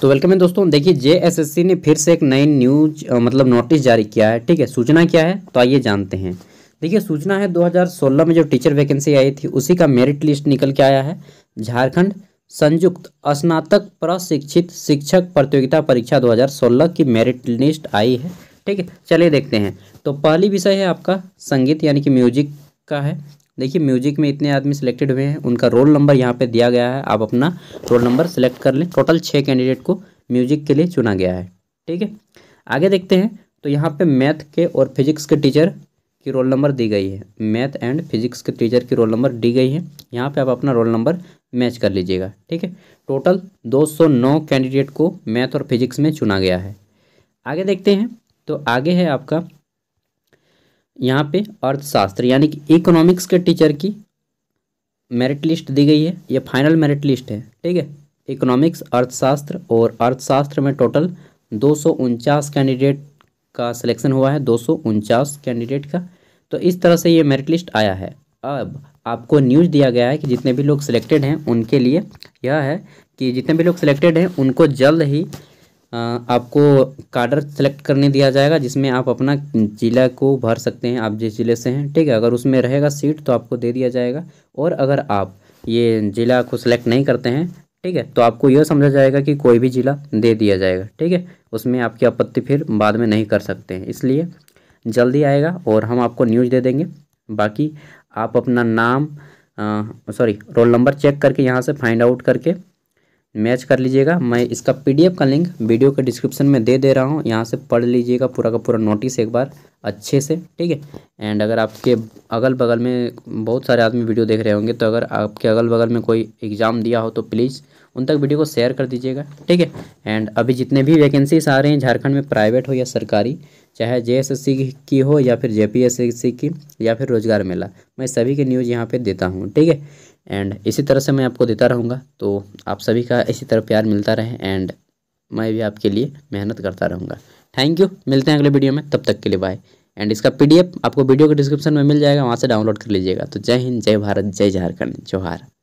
तो वेलकम है दोस्तों देखिए जेएसएससी ने फिर से एक नई न्यूज मतलब नोटिस जारी किया है ठीक है सूचना क्या है तो आइए जानते हैं देखिए सूचना है 2016 में जो टीचर वैकेंसी आई थी उसी का मेरिट लिस्ट निकल के आया है झारखंड संयुक्त स्नातक प्रशिक्षित शिक्षक प्रतियोगिता परीक्षा दो की मेरिट लिस्ट आई है ठीक है चलिए देखते हैं तो पहली विषय है आपका संगीत यानी कि म्यूजिक का है देखिए म्यूजिक में इतने आदमी सिलेक्टेड हुए हैं उनका रोल नंबर यहाँ पे दिया गया है आप अपना रोल नंबर सेलेक्ट कर लें टोटल छः कैंडिडेट को म्यूजिक के लिए चुना गया है ठीक है आगे देखते हैं तो यहाँ पे मैथ के और फिजिक्स के टीचर की रोल नंबर दी गई है मैथ एंड फिजिक्स के टीचर की रोल नंबर दी गई है यहाँ पर आप अपना रोल नंबर मैच कर लीजिएगा ठीक है टोटल दो कैंडिडेट को मैथ और फिजिक्स में चुना गया है आगे देखते हैं तो आगे है आपका यहाँ पे अर्थशास्त्र यानी कि इकोनॉमिक्स के टीचर की मेरिट लिस्ट दी गई है ये फाइनल मेरिट लिस्ट है ठीक है इकोनॉमिक्स अर्थशास्त्र और अर्थशास्त्र में टोटल दो कैंडिडेट का सिलेक्शन हुआ है दो कैंडिडेट का तो इस तरह से ये मेरिट लिस्ट आया है अब आपको न्यूज़ दिया गया है कि जितने भी लोग सिलेक्टेड हैं उनके लिए यह है कि जितने भी लोग सिलेक्टेड हैं उनको जल्द ही आपको कार्डर सेलेक्ट करने दिया जाएगा जिसमें आप अपना ज़िला को भर सकते हैं आप जिस ज़िले से हैं ठीक है अगर उसमें रहेगा सीट तो आपको दे दिया जाएगा और अगर आप ये ज़िला को सिलेक्ट नहीं करते हैं ठीक है तो आपको यह समझा जाएगा कि कोई भी ज़िला दे दिया जाएगा ठीक है उसमें आपकी आपत्ति फिर बाद में नहीं कर सकते हैं इसलिए जल्दी आएगा और हम आपको न्यूज़ दे देंगे बाकी आप अपना नाम सॉरी रोल नंबर चेक करके यहाँ से फाइंड आउट करके मैच कर लीजिएगा मैं इसका पीडीएफ का लिंक वीडियो के डिस्क्रिप्शन में दे दे रहा हूँ यहाँ से पढ़ लीजिएगा पूरा का पूरा नोटिस एक बार अच्छे से ठीक है एंड अगर आपके अगल बगल में बहुत सारे आदमी वीडियो देख रहे होंगे तो अगर आपके अगल बगल में कोई एग्ज़ाम दिया हो तो प्लीज़ उन तक वीडियो को शेयर कर दीजिएगा ठीक है एंड अभी जितने भी वैकेंसीज आ रही हैं झारखंड में प्राइवेट हो या सरकारी चाहे जे की हो या फिर जे की या फिर रोजगार मेला मैं सभी की न्यूज़ यहाँ पर देता हूँ ठीक है एंड इसी तरह से मैं आपको देता रहूँगा तो आप सभी का इसी तरह प्यार मिलता रहे एंड मैं भी आपके लिए मेहनत करता रहूँगा थैंक यू मिलते हैं अगले वीडियो में तब तक के लिए बाय एंड इसका पीडीएफ आपको वीडियो के डिस्क्रिप्शन में मिल जाएगा वहाँ से डाउनलोड कर लीजिएगा तो जय हिंद जय भारत जय झारखंड जोहार